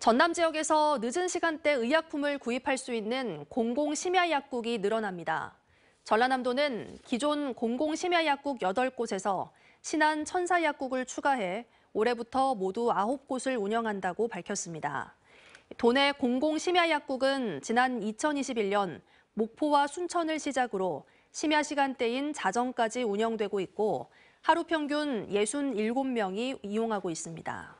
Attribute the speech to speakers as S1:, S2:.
S1: 전남 지역에서 늦은 시간대 의약품을 구입할 수 있는 공공심야약국이 늘어납니다. 전라남도는 기존 공공심야약국 8곳에서 신안 천사약국을 추가해 올해부터 모두 9곳을 운영한다고 밝혔습니다. 도내 공공심야약국은 지난 2021년 목포와 순천을 시작으로 심야 시간대인 자정까지 운영되고 있고 하루 평균 67명이 이용하고 있습니다.